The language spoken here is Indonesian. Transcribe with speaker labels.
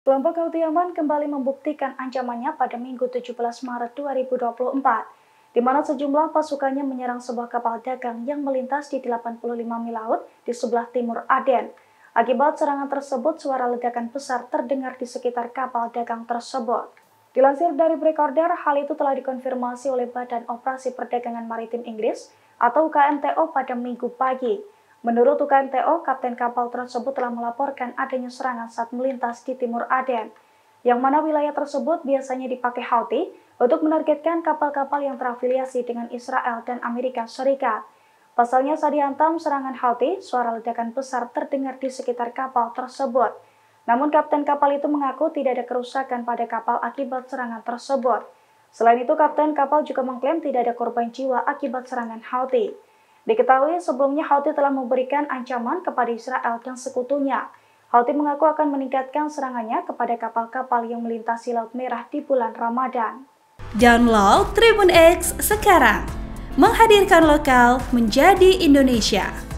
Speaker 1: Kelompok Houthi Yaman kembali membuktikan ancamannya pada Minggu 17 Maret 2024, di mana sejumlah pasukannya menyerang sebuah kapal dagang yang melintas di 85 mil laut di sebelah timur Aden. Akibat serangan tersebut, suara ledakan besar terdengar di sekitar kapal dagang tersebut. Dilansir dari recorder, hal itu telah dikonfirmasi oleh Badan Operasi Perdagangan Maritim Inggris atau KMTO pada minggu pagi. Menurut UKMTO, kapten kapal tersebut telah melaporkan adanya serangan saat melintas di timur Aden, yang mana wilayah tersebut biasanya dipakai Houthi untuk menargetkan kapal-kapal yang terafiliasi dengan Israel dan Amerika Serikat. Pasalnya saat dihantam serangan Houthi, suara ledakan besar terdengar di sekitar kapal tersebut. Namun kapten kapal itu mengaku tidak ada kerusakan pada kapal akibat serangan tersebut. Selain itu, kapten kapal juga mengklaim tidak ada korban jiwa akibat serangan Houthi. Diketahui sebelumnya Houthi telah memberikan ancaman kepada Israel dan sekutunya. Houthi mengaku akan meningkatkan serangannya kepada kapal-kapal yang melintasi Laut Merah di bulan Ramadan. Download Tribun X sekarang, menghadirkan lokal menjadi Indonesia.